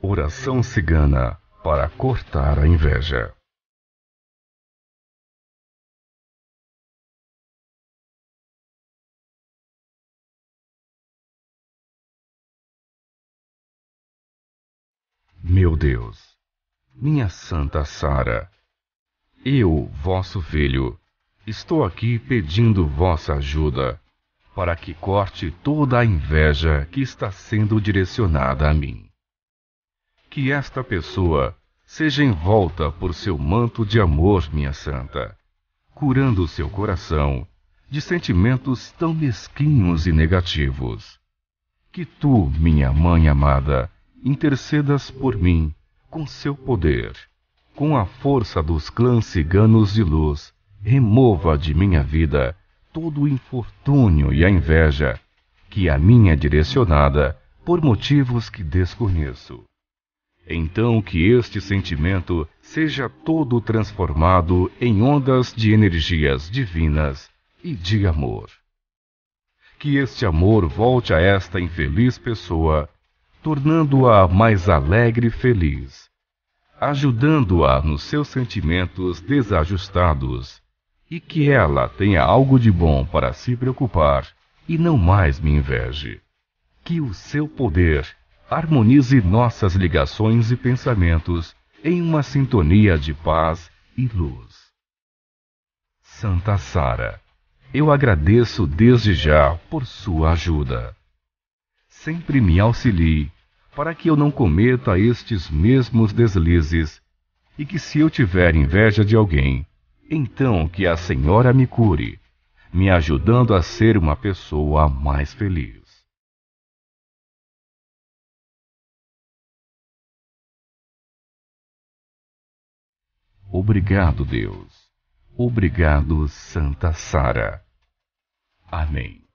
Oração cigana para cortar a inveja. Meu Deus, minha santa Sara, eu, vosso filho, estou aqui pedindo vossa ajuda para que corte toda a inveja que está sendo direcionada a mim que esta pessoa seja envolta por seu manto de amor, minha santa, curando seu coração de sentimentos tão mesquinhos e negativos. Que tu, minha mãe amada, intercedas por mim com seu poder, com a força dos clãs ciganos de luz, remova de minha vida todo o infortúnio e a inveja que a minha é direcionada por motivos que desconheço. Então que este sentimento seja todo transformado em ondas de energias divinas e de amor. Que este amor volte a esta infeliz pessoa, tornando-a mais alegre e feliz, ajudando-a nos seus sentimentos desajustados, e que ela tenha algo de bom para se preocupar e não mais me inveje. Que o seu poder harmonize nossas ligações e pensamentos em uma sintonia de paz e luz. Santa Sara, eu agradeço desde já por sua ajuda. Sempre me auxilie para que eu não cometa estes mesmos deslizes e que se eu tiver inveja de alguém, então que a Senhora me cure, me ajudando a ser uma pessoa mais feliz. Obrigado, Deus. Obrigado, Santa Sara. Amém.